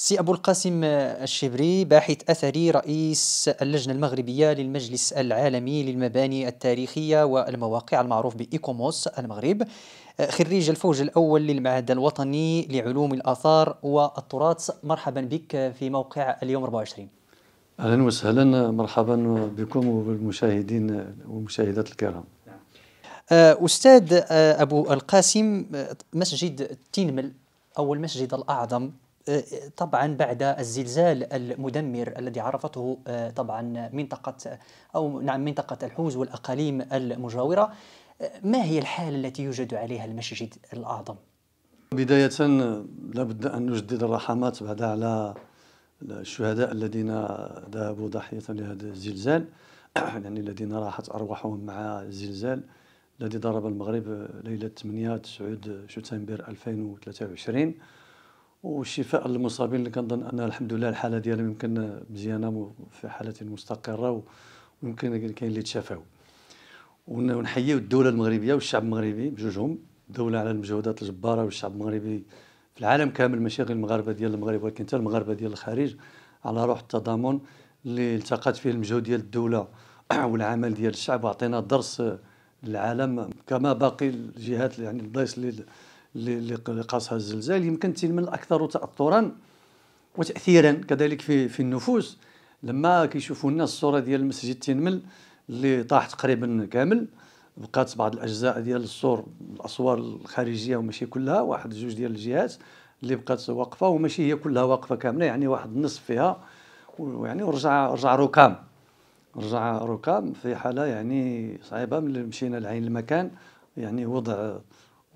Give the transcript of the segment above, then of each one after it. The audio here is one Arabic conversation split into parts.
سي أبو القاسم آه، الشبري باحث أثري رئيس اللجنة المغربية للمجلس العالمي للمباني التاريخية والمواقع المعروف بإيكوموس المغرب آه، خريج الفوج الأول للمعهد الوطني لعلوم الآثار والتراث مرحبا بك آه، في موقع اليوم 24 أهلا وسهلا مرحبا بكم وبالمشاهدين والمشاهدات الكرام نعم. أستاذ أبو القاسم مسجد تينمل أو المسجد الأعظم طبعا بعد الزلزال المدمر الذي عرفته آه، طبعا منطقة أو نعم منطقة الحوز والأقاليم المجاورة آه، ما هي الحالة التي يوجد عليها المسجد الأعظم؟ بداية لابد أن نجدد الرحمات بعد على الشهداء الذين ذهبوا ضحية لهذا الزلزال يعني الذين راحت أرواحهم مع الزلزال الذي ضرب المغرب ليلة 8 9 شتنبر 2023 وشفاء للمصابين اللي كنظن ان الحمد لله الحاله ديالهم يمكن مزيانه في حاله مستقره ويمكن كاين اللي تشافاو ونحييو الدوله المغربيه والشعب المغربي بجوجهم الدوله على المجهودات الجباره والشعب المغربي في العالم كامل ماشي غير المغاربه ديال المغرب ولكن حتى المغاربه ديال الخارج على روح التضامن اللي التقت فيه المجهود ديال الدوله والعمل ديال الشعب وعطينا درس للعالم كما باقي الجهات يعني البلايص اللي اللي قاصها الزلزال يمكن تلمن الاكثر تاثرا وتاثيرا كذلك في في النفوس لما كيشوفوا الناس الصوره ديال المسجد تنمل اللي طاح تقريبا كامل بقات بعض الاجزاء ديال السور الاسوار الخارجيه وماشي كلها واحد جوج ديال الجهات اللي بقات واقفه وماشي هي كلها واقفه كامله يعني واحد النصف فيها ويعني ورجع رجع ركام رجع ركام في حاله يعني صعيبه ملي مشينا لعين المكان يعني وضع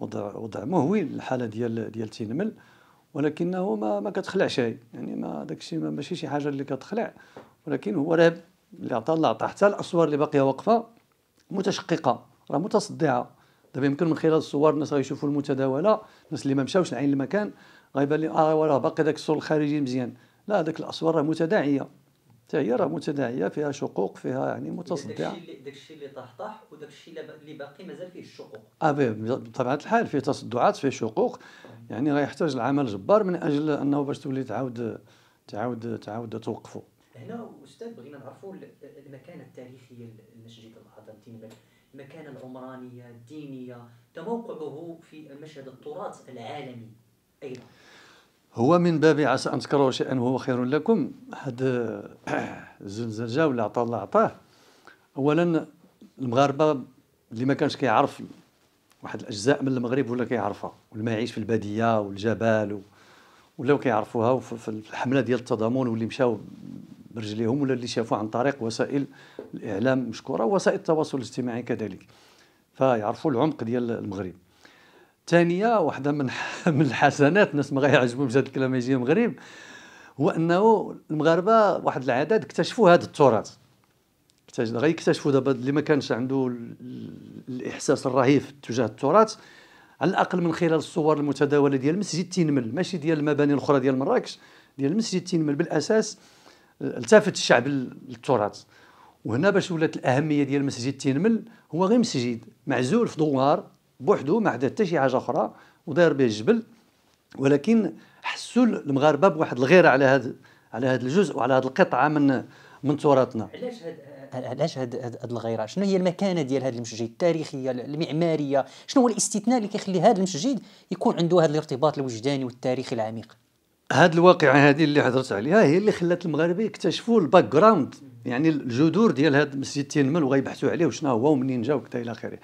وضع وضع هو الحاله ديال ديال تينمل ولكنه ما ما كتخلعش هي يعني ما داك الشيء ماشي شي حاجه اللي كتخلع ولكن هو راه اللي عطى الله عطى حتى الاسوار اللي باقيه واقفه متشققه راه متصدعه دابا يمكن من خلال الصور الناس غيشوفوا المتداوله الناس اللي ما مشاوش لعين المكان غيبان لي اه راه باقي داك السور الخارجي مزيان لا داك الاسوار راه متداعيه حتى هي راه متناهيه فيها شقوق فيها يعني متصدعه داك الشيء اللي طاح طاح وداك الشيء اللي باقي مازال فيه الشقوق اه بطبيعه الحال فيه تصدعات فيه شقوق يعني غيحتاج العمل جبار من اجل انه باش تولي تعاود تعاود تعاود توقفوا هنا استاذ بغينا نعرفوا المكانه التاريخيه للمسجد الاعظم تنبل المكانه العمرانيه الدينيه تموقعه في مشهد التراث العالمي ايضا هو من باب عسى ان تكرهوا شيئا وهو خير لكم هذا الزلزال جا ولا عطى الله عطاه اولا المغاربه اللي ما كانش كيعرف واحد الاجزاء من المغرب ولا كيعرفها واللي ما يعيش في الباديه والجبال و... ولاو كيعرفوها وفي الحمله ديال التضامن واللي مشاو برجليهم ولا اللي شافوا عن طريق وسائل الاعلام مشكوره ووسائل التواصل الاجتماعي كذلك فيعرفوا العمق ديال المغرب ثانيه واحده من من الحسنات الناس ما غيعجبهمش هذا الكلام يجي المغرب هو انه المغاربه واحد العدد اكتشفوا هذا التراث غيكتشفوا دابا اللي ما كانش عنده الاحساس الرهيف تجاه التراث على الاقل من خلال الصور المتداوله ديال مسجد تينمل ماشي ديال المباني الاخرى ديال مراكش ديال مسجد تينمل بالاساس التفت الشعب للتراث وهنا باش ولات الاهميه ديال مسجد تينمل هو غير مسجد معزول في دوار بوحدو ما عدا حتى شي حاجه اخرى وداير به الجبل ولكن حسوا المغاربه بواحد الغيره على هذا على هذا الجزء وعلى هذه القطعه من من تراثنا علاش هاد علاش هاد الغيره شنو هي المكانه ديال هذا المسجد التاريخيه المعماريه شنو هو الاستثناء اللي كيخلي هذا المسجد يكون عنده هذا الارتباط الوجداني والتاريخي العميق هذه الواقعه هذه اللي حضرت عليها هي اللي خلات المغاربه يكتشفوا الباك جراوند يعني الجذور ديال هذا المسجد تينمل وغيبحثوا عليه وشنو هو ومنين جا وكذا الى اخره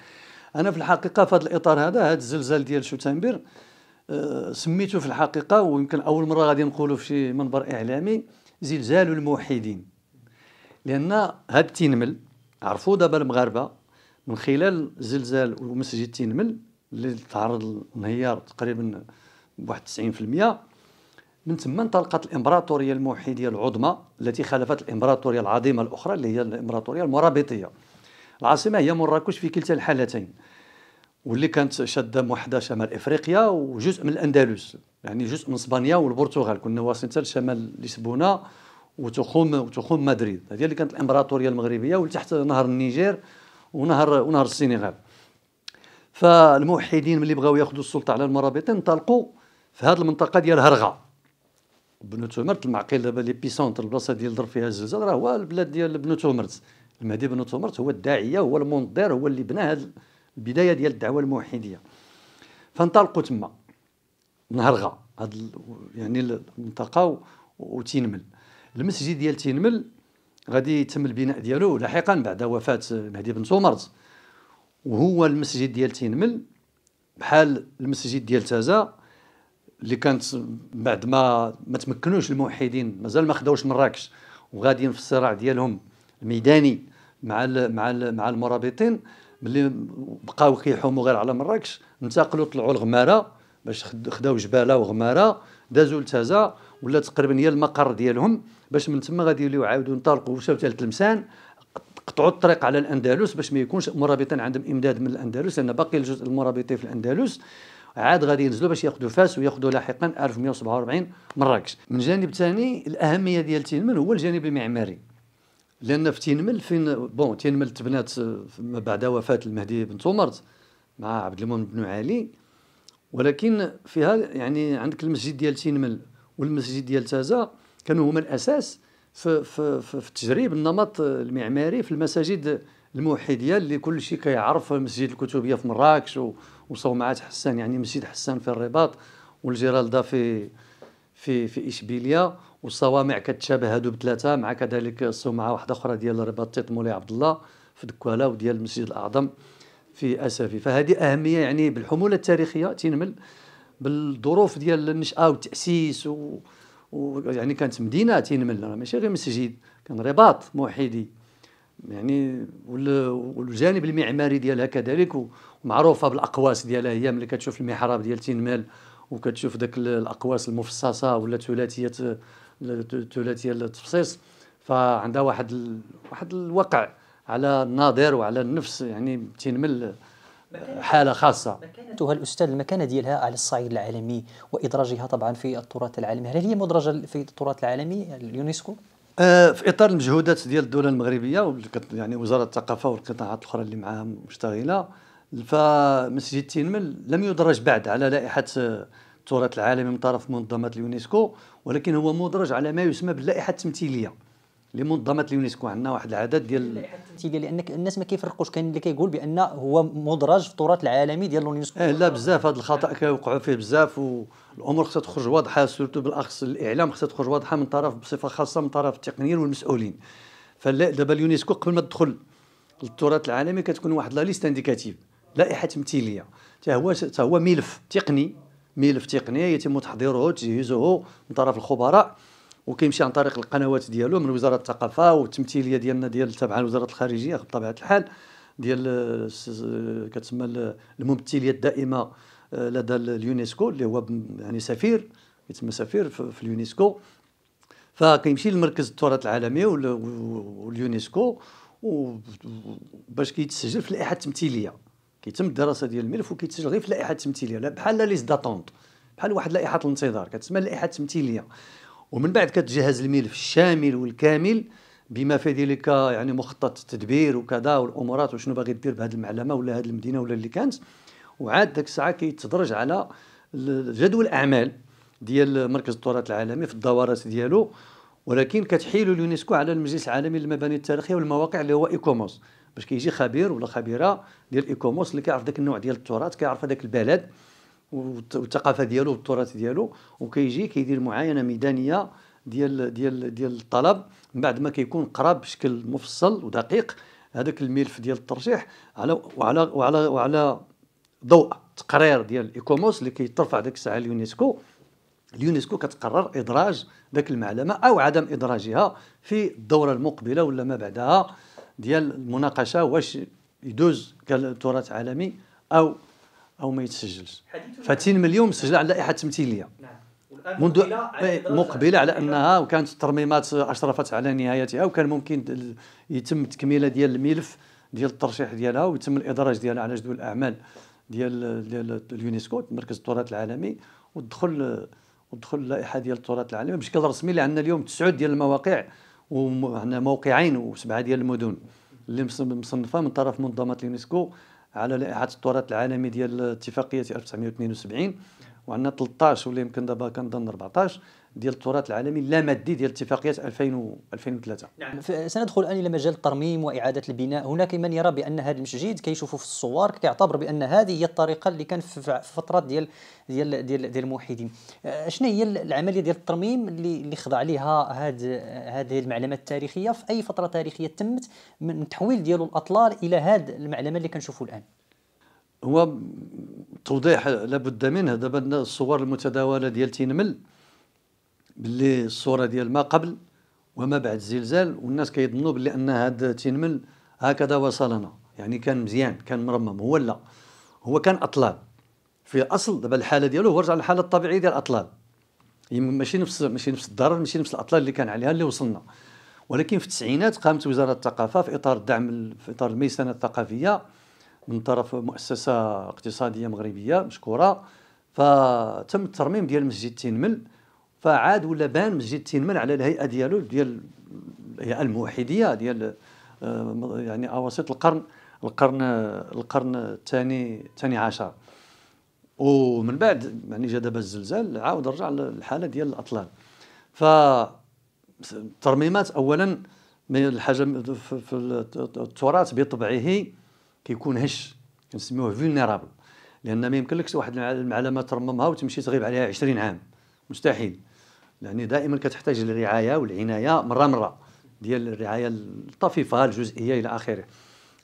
انا في الحقيقه في هذا الاطار هذا هذا الزلزال ديال شوتنبير آه، سميته في الحقيقه ويمكن اول مره غادي نقولوا في شي منبر اعلامي زلزال الموحدين لان هاد التنمل عرفوا دابا المغاربه من خلال زلزال ومسجد التنمل اللي تعرض للانهيار تقريبا بواحد 90% من ثم انطلقت الامبراطوريه الموحديه العظمى التي خلفت الامبراطوريه العظيمه الاخرى اللي هي الامبراطوريه المرابطيه العاصمه هي مراكش في كلتا الحالتين واللي كانت شاده موحده شمال افريقيا وجزء من الاندلس يعني جزء من اسبانيا والبرتغال كنا واصلين حتى لشمال لشبونه وتخوم وتخوم مدريد هذه اللي كانت الامبراطوريه المغربيه ولتحت نهر النيجر ونهر ونهر السنغال فالموحدين ملي بغاو ياخذوا السلطه على المرابطين انطلقوا في هذه المنطقه ديال هرغه بنو تومرت المعقل دابا لي بيسونتر البلاصه ديال ضرب فيها الزلزال راه هو البلاد ديال بنو تومرت المهدي بن تمرت هو الداعيه هو المنظر هو اللي بنى هذه البدايه ديال الدعوه الموحديه فانطلقوا تما نهار غا هاد يعني المنطقه وتينمل المسجد ديال تينمل غادي يتم البناء ديالو لاحقا بعد وفاه المهدي بن تومرت وهو المسجد ديال تينمل بحال المسجد ديال تازا اللي كانت بعد ما ما تمكنوش الموحدين مازال ما خداوش مراكش وغاديين في الصراع ديالهم الميداني مع الـ مع الـ مع المرابطين ملي بقاو كيحوموا غير على مراكش انتقلوا طلعوا لغماره باش خداو جباله وغماره دازوا لتازا ولا تقريبا هي المقر ديالهم باش من تما غادي يوليو عاودوا ينطلقوا مشاو حتى لتلمسان قطعوا الطريق على الاندلس باش ما يكونش مرابطين عندهم امداد من الاندلس لان باقي الجزء المرابطي في الاندلس عاد غادي ينزلوا باش ياخذوا فاس وياخذوا لاحقا 1147 مراكش من جانب ثاني الاهميه ديال تلمن هو الجانب المعماري لان في تينمل فين بون تينمل تبنات ما بعد وفاه المهدي بن تومرت مع عبد المؤمن بن علي ولكن فيها يعني عندك المسجد ديال تينمل والمسجد ديال تازا كانوا هما الاساس في, في, في, في تجريب النمط المعماري في المساجد الموحديه اللي كل شيء كيعرف مسجد الكتبيه في مراكش وصومعات حسان يعني مسجد حسان في الرباط والجيرالدا في في في اشبيليه والصوامع كتشابه هادو بثلاثه مع كذلك صومعه واحده اخرى ديال رباطيط مولاي عبد الله في دكواله وديال المسجد الاعظم في اسافي فهذه اهميه يعني بالحموله التاريخيه تنمل بالظروف ديال النشاه والتاسيس و... ويعني كانت مدينه تنمل ماشي غير مسجد كان رباط موحدي يعني والجانب المعماري ديالها كذلك ومعروفه بالاقواس ديالها هي ملي كتشوف المحراب ديال تنمال وكتشوف داك الاقواس المفصصه ولا ثلاثيه ثلاثيه التفصيص فعندها واحد ال... واحد الوقع على الناظر وعلى النفس يعني تنمل حاله خاصه مكانتها الاستاذ المكانه ديالها على الصعيد العالمي وادراجها طبعا في التراث العالمي هل هي مدرجه في التراث العالمي اليونسكو آه، في اطار المجهودات ديال الدوله المغربيه يعني وزاره الثقافه والقطاعات الاخرى اللي معها مشتغله فمسجد تينمل لم يدرج بعد على لائحة التراث العالمي من طرف منظمة اليونسكو ولكن هو مدرج على ما يسمى باللائحة التمثيلية لمنظمه اليونسكو عندنا واحد العدد ديال اللائحه التمثيليه لان الناس ما كيفرقوش كاين اللي كيقول بان هو مدرج في التراث العالمي ديال اليونسكو اه لا بزاف هذا الخطا كيوقعوا فيه بزاف والامور خصها تخرج واضحه سورتو بالاخص الاعلام خصها تخرج واضحه من طرف بصفه خاصه من طرف التقنيين والمسؤولين فدابا اليونسكو قبل ما تدخل للتراث العالمي كتكون واحد لا ليست انديكاتيف لائحه تمثيليه حتى هو حتى هو ملف تقني ملف تقني يتم تحضيره وتجهيزه من طرف الخبراء وكيمشي عن طريق القنوات ديالو من وزاره الثقافه والتمثيليه ديالنا ديال تبع وزاره الخارجيه بطبيعه الحال ديال كتسمى الممثليه الدائمه آه، لدى اليونسكو اللي هو يعني سفير يتم سفير في اليونسكو فكيمشي لمركز التراث العالمي واليونسكو وباش كيتسجل في اللائحه التمثيليه كيتم الدراسه ديال الملف وكيتسجل غير في اللائحه التمثيليه بحال لا ليست داتونت بحال واحد لائحه الانتظار كتسمى اللائحه التمثيليه ومن بعد كتجهز الملف الشامل والكامل بما في ذلك يعني مخطط التدبير وكذا والامورات وشنو باغي دير بهذه المعلمه ولا هذه المدينه ولا اللي كانت وعاد ديك الساعه كيتدرج على جدول الاعمال ديال مركز التراث العالمي في الدورات ديالو ولكن كتحيل اليونسكو على المجلس العالمي للمباني التاريخيه والمواقع اللي هو ايكوموس باش كيجي خبير ولا خبيره ديال الايكوموس اللي كيعرف داك النوع ديال التراث كيعرف هذاك البلد والثقافه ديالو والتراث ديالو وكيجي كيدير معاينه ميدانيه ديال ديال ديال الطلب من بعد ما كيكون قرا بشكل مفصل ودقيق هذاك الملف ديال الترشيح على وعلى وعلى وعلى ضوء تقرير ديال الايكوموس اللي كيترفع ديك الساعه اليونسكو اليونسكو كتقرر ادراج ذاك المعلمه او عدم ادراجها في الدوره المقبله ولا ما بعدها ديال المناقشه واش يدوز كتراث عالمي او او ما يتسجلش فتين مليون مسجله على اللائحه التمثيليه نعم. منذ إيه، مقبله على انها وكانت الترميمات اشرفت على نهايتها وكان ممكن يتم التكميله ديال الملف ديال الترشيح ديالها ويتم الادراج ديالها على جدول الاعمال ديال ديال اليونسكو مركز التراث العالمي والدخول ودخل اللائحه ديال التراث العالمي بشكل رسمي اللي عندنا اليوم تسعود ديال المواقع وعندنا موقعين وسبعه ديال المدن اللي مصنفه من طرف منظمه اليونسكو على لائحه التراث العالمي ديال اتفاقيه 1972 وعندنا 13 واللي يمكن دابا كنظن 14 ديال التراث العالمي اللامادي ديال اتفاقيه 2000 و 2003 نعم سندخل الان الى مجال الترميم واعاده البناء هناك من يرى بان هذا المسجد كيشوفوا في الصور كيعتبر بان هذه هي الطريقه اللي كان في فترات ديال ديال ديال ديال الموحدين أه، شنو هي العمليه ديال الترميم اللي اللي خضع لها هذه هذه المعلمات التاريخيه في اي فتره تاريخيه تمت من تحويل ديالو الاطلال الى هذه المعلمه اللي كنشوفوا الان هو توضيح لابد منه دابا الصور المتداوله ديال تينمل باللي الصوره ديال ما قبل وما بعد الزلزال والناس كيظنوا باللي ان هذا تنمل هكذا وصلنا يعني كان مزيان كان مرمم هو لا هو كان اطلال في الاصل دابا الحاله ديالو هو رجع للحاله الطبيعيه ديال الاطلال ماشي نفس ماشي نفس الضرر ماشي نفس الاطلال اللي كان عليها اللي وصلنا ولكن في التسعينات قامت وزاره الثقافه في اطار الدعم في اطار الميسنه الثقافيه من طرف مؤسسه اقتصاديه مغربيه مشكوره فتم الترميم ديال مسجد تنمل فعاد ولا بان مسجد تينمن على الهيئه ديالو ديال الهيئه الموحديه ديال آه، يعني اواسط القرن القرن القرن الثاني الثاني عشر ومن بعد يعني جا دابا الزلزال عاود رجع للحاله ديال الاطلال ف الترميمات اولا الحاجه في التراث بطبعه كيكون هش كنسميوه فيلنيرابل لان ما يمكنلكش واحد المعلمه ترممها وتمشي تغيب عليها 20 عام مستحيل يعني دائما كتحتاج للرعايه والعنايه مره مره ديال الرعايه الطفيفه الجزئيه الى اخره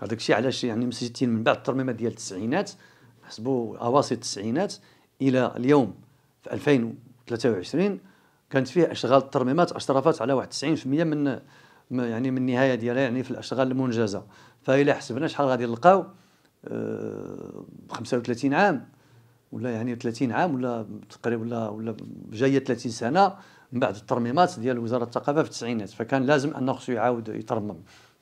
هذاك الشيء علاش يعني مسجتين من بعد الترميمات ديال التسعينات حسبوا اواسط التسعينات الى اليوم في 2023 كانت فيه اشغال الترميمات اشرفت على واحد 90% من يعني من النهايه ديالها يعني في الاشغال المنجزه فإلا حسبنا شحال غادي نلقاو 35 آه، عام ولا يعني 30 عام ولا تقريبا ولا ولا جايه 30 سنه من بعد الترميمات ديال وزاره الثقافه في التسعينات فكان لازم انه خصو يعاود يترمم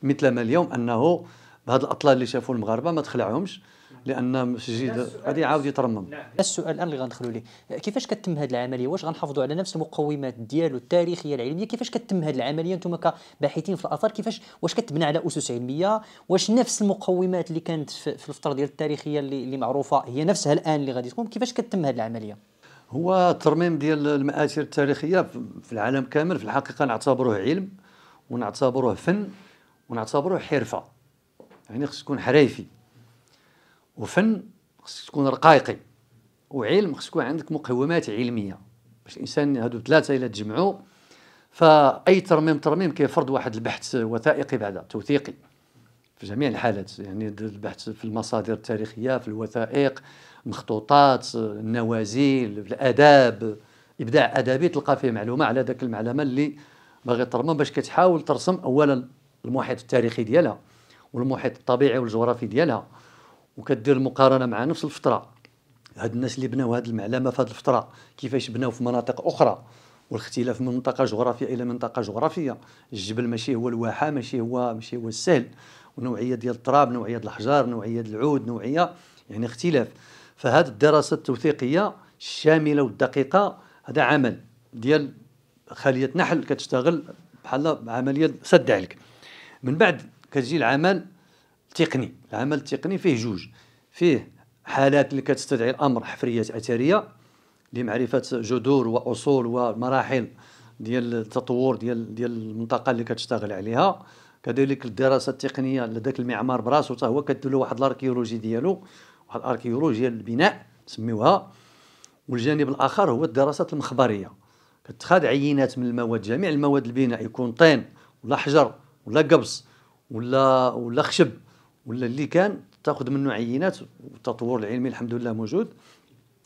مثل ما اليوم انه بهذه الاطلال اللي شافوا المغاربه ما تخلعهمش لان مسجد غادي يعاود يترمم السؤال الان اللي غندخلوا ليه كيفاش كتم هذه العمليه واش غنحافظوا على نفس المقومات ديالو التاريخيه العلميه كيفاش كتم هذه العمليه انتم كباحثين في الاثار كيفاش واش كتبنى على اسس علميه واش نفس المقومات اللي كانت في الفتره ديال التاريخيه اللي, اللي معروفه هي نفسها الان اللي غادي تكون كيفاش كتم هذه العمليه هو الترميم ديال المآثر التاريخيه في العالم كامل في الحقيقه نعتبروه علم ونعتبروه فن ونعتبروه حرفه يعني خص تكون حريفي وفن خصك تكون رقائقي وعلم خصك يكون عندك مقومات علميه باش الانسان هادو ثلاثه الا تجمعوا فاي ترميم ترميم كيفرض واحد البحث وثائقي بعدا توثيقي في جميع الحالات يعني البحث في المصادر التاريخيه في الوثائق مخطوطات النوازيل في الاداب ابداع ادبي تلقى فيه معلومه على ذاك المعلمه اللي باغي ترمم باش كتحاول ترسم اولا المحيط التاريخي ديالها والمحيط الطبيعي والجغرافي ديالها وكدير المقارنه مع نفس الفتره هاد الناس اللي بناو هاد المعلمه في هاد الفتره كيفاش بناو في مناطق اخرى والاختلاف من منطقه جغرافيه الى منطقه جغرافيه الجبل ماشي هو الواحه ماشي هو ماشي هو السهل ونوعيه ديال التراب نوعيه ديال الحجار نوعيه ديال العود نوعيه يعني اختلاف فهاد الدراسه التوثيقيه الشامله والدقيقه هذا عمل ديال خليه نحل كتشتغل بحال عمليه سد عليك من بعد كتجي العمل التقني العمل التقني فيه جوج فيه حالات اللي كتستدعي الامر حفريات اثريه لمعرفه جذور واصول ومراحل ديال التطور ديال ديال المنطقه اللي كتشتغل عليها كذلك الدراسه التقنيه لذاك المعمار براسو حتى هو كدير واحد الاركيولوجي ديالو واحد الاركيولوجيا البناء نسميوها والجانب الاخر هو الدراسات المخبريه كتخاد عينات من المواد جميع المواد البناء يكون طين ولا حجر ولا قبص ولا ولا خشب ولا اللي كان تاخذ منه عينات والتطور العلمي الحمد لله موجود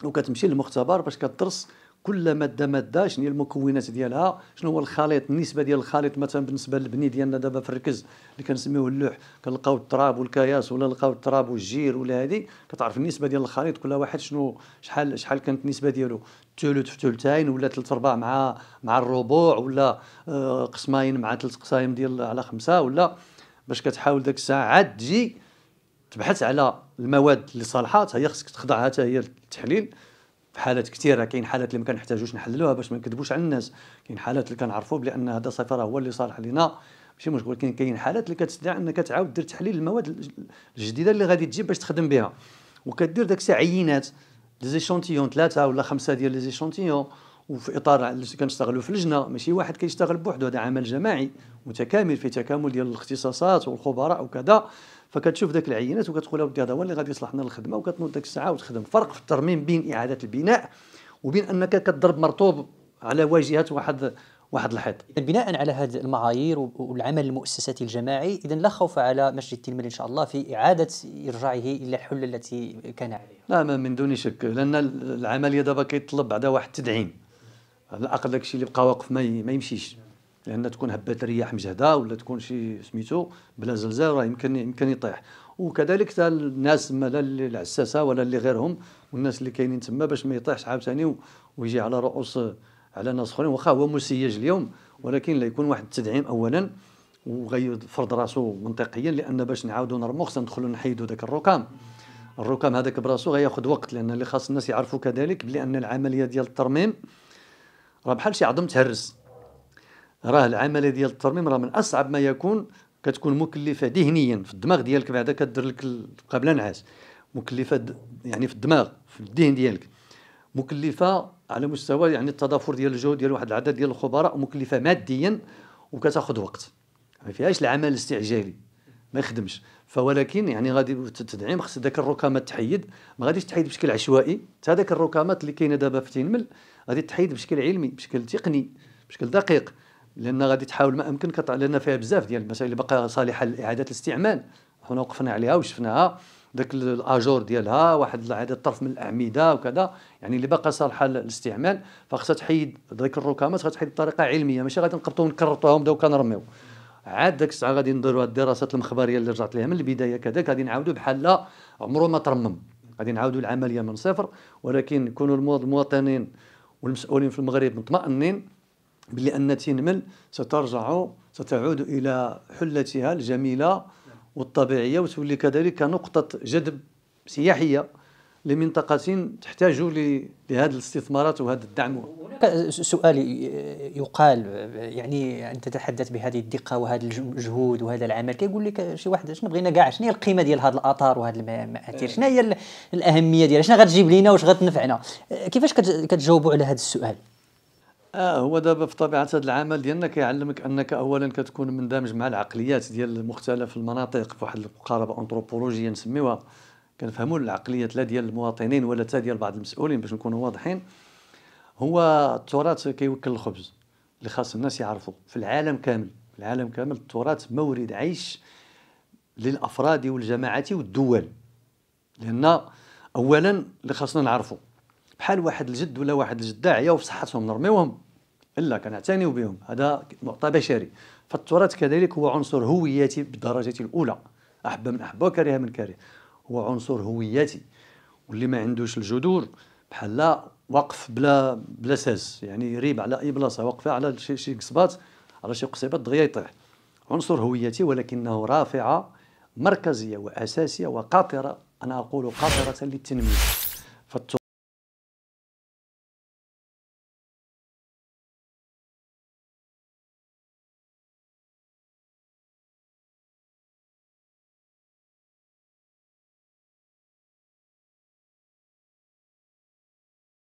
وكتمشي للمختبر باش كتدرس كل ماده ماده شنو هي المكونات ديالها شنو هو الخليط النسبه ديال الخليط مثلا بالنسبه للبني ديالنا دابا في الركز اللي كنسميوه اللوح كنلقاو التراب والكياس ولا نلقاو التراب والجير ولا هذه كتعرف النسبه ديال الخليط كل واحد شنو شحال شحال كانت النسبه ديالو ثلث في ثلثين ولا ثلاث ارباع مع مع الربوع ولا آه، قسمين مع ثلاث قسائم ديال على خمسه ولا باش كتحاول ديك الساعه عاد تجي تبحث على المواد اللي صالحه هي خصك تخضعها حتى هي للتحليل في حالات كثيره كاين حالات اللي ما كنحتاجوش نحللوها باش ما نكذبوش على الناس كاين حالات اللي كنعرفوا بلي ان هذا صفر هو اللي صالح لينا ماشي مشكل ولكن كاين حالات اللي كتستدعي انك تعاود دير تحليل المواد الجديده اللي غادي تجيب باش تخدم بها وكدير داك الساعه عينات ديزيشونتيون ثلاثه ولا خمسه ديال ديزيشونتيون وفي اطار اللي كنشتغلوا في لجنه ماشي واحد كيشتغل بوحده هذا عمل جماعي متكامل في تكامل ديال الاختصاصات والخبراء وكذا فكتشوف ذاك العينات وكتقول اودي هذا هو اللي غادي يصلح لنا الخدمه وكتنوض ديك الساعه وتخدم فرق في الترميم بين اعاده البناء وبين انك كتضرب مرطوب على واجهه واحد واحد الحيط بناء على هذه المعايير والعمل المؤسساتي الجماعي اذا لا خوف على مسجد التلميذ ان شاء الله في اعاده ارجاعه الى الحله التي كان عليها لا من دون شك لان العمليه دابا كيطلب بعدا واحد التدعيم على الاقل داكشي اللي بقى واقف ما, يمشيش لان تكون هبات رياح مجهده ولا تكون شي سميتو بلا زلزال راه يمكن يمكن يطيح وكذلك تا الناس لا العساسه ولا اللي غيرهم والناس اللي كاينين تما باش ما يطيحش عاوتاني ويجي على رؤوس على ناس اخرين واخا هو مسيج اليوم ولكن لا يكون واحد التدعيم اولا فرض راسو منطقيا لان باش نعاودوا نرمو خصنا ندخلوا نحيدوا ذاك الركام الركام هذاك براسو غياخذ وقت لان اللي خاص الناس يعرفوا كذلك بلي ان العمليه ديال الترميم راه بحال شي عظم تهرس راه العمليه ديال الترميم راه من اصعب ما يكون كتكون مكلفه ذهنيا في الدماغ ديالك بعدا كدير لك قبل نعاس مكلفه يعني في الدماغ في الذهن ديالك مكلفه على مستوى يعني التضافر ديال الجهد ديال واحد العدد ديال الخبراء مكلفه ماديا وكتاخذ وقت ما فيهاش العمل الاستعجالي ما يخدمش فولكن يعني غادي تدعيم خص ذاك الركامات تحيد ما غاديش تحيد بشكل عشوائي حتى ذاك الركامات اللي كاينه دابا في تينمل غادي تحيد بشكل علمي بشكل تقني بشكل دقيق لان غادي تحاول ما امكن كطلع لان فيها بزاف ديال المسائل اللي باقا صالحه لاعاده الاستعمال حنا وقفنا عليها وشفناها ذاك الاجور ديالها واحد عدد طرف من الاعمده وكذا يعني اللي باقا صالحه للاستعمال فخصها تحيد ذاك الركامات غتحيد بطريقه علميه ماشي غادي نقبطو ونكرطوهم بداو كنرميو عاد ديك الساعه غادي نديروا الدراسات المخبريه اللي رجعت ليها من البدايه كذلك غادي نعاودوا بحال لا عمره ما ترمم غادي نعاودوا العمليه من صفر ولكن يكونوا المواطنين والمسؤولين في المغرب مطمئنين بلي ان تنمل سترجع ستعود الى حلتها الجميله والطبيعيه وتولي كذلك نقطه جذب سياحيه لمنطقة تحتاج لهذه الاستثمارات وهذا الدعم هناك سؤال يقال يعني أن تتحدث بهذه الدقة وهذا المجهود وهذا العمل كيقول لك شي واحد شنو بغينا كاع شنو هي القيمة ديال هذا الآثار وهذا المآثير شنو هي الأهمية ديالها شنو غتجيب لينا واش غتنفعنا كيفاش كتجاوبوا على هذا السؤال اه هو دابا في طبيعه هذا العمل ديالنا كيعلمك انك اولا كتكون مندمج مع العقليات ديال مختلف المناطق في واحد المقاربه انثروبولوجيه نسميوها كنفهموا العقليه لا ديال المواطنين ولا حتى ديال بعض المسؤولين باش نكونوا واضحين هو التراث كيوكل الخبز اللي خاص الناس يعرفوا في العالم كامل في العالم كامل التراث مورد عيش للافراد والجماعات والدول لان اولا اللي خاصنا نعرفوا بحال واحد الجد ولا واحد الجده عياو في صحتهم نرميوهم الا كنعتنيو بهم هذا معطى بشري فالتراث كذلك هو عنصر هويتي بالدرجه الاولى احب من احب وكره من كره هو عنصر هوياتي واللي ما عندوش الجذور بحال وقف بلا بلا ساس يعني ريب على اي بلاصه وقفه على شي شي قصبات على شي قصيبات دغيا يطيح عنصر هويتي ولكنه رافعه مركزيه واساسيه وقاطره انا اقول قاطره للتنميه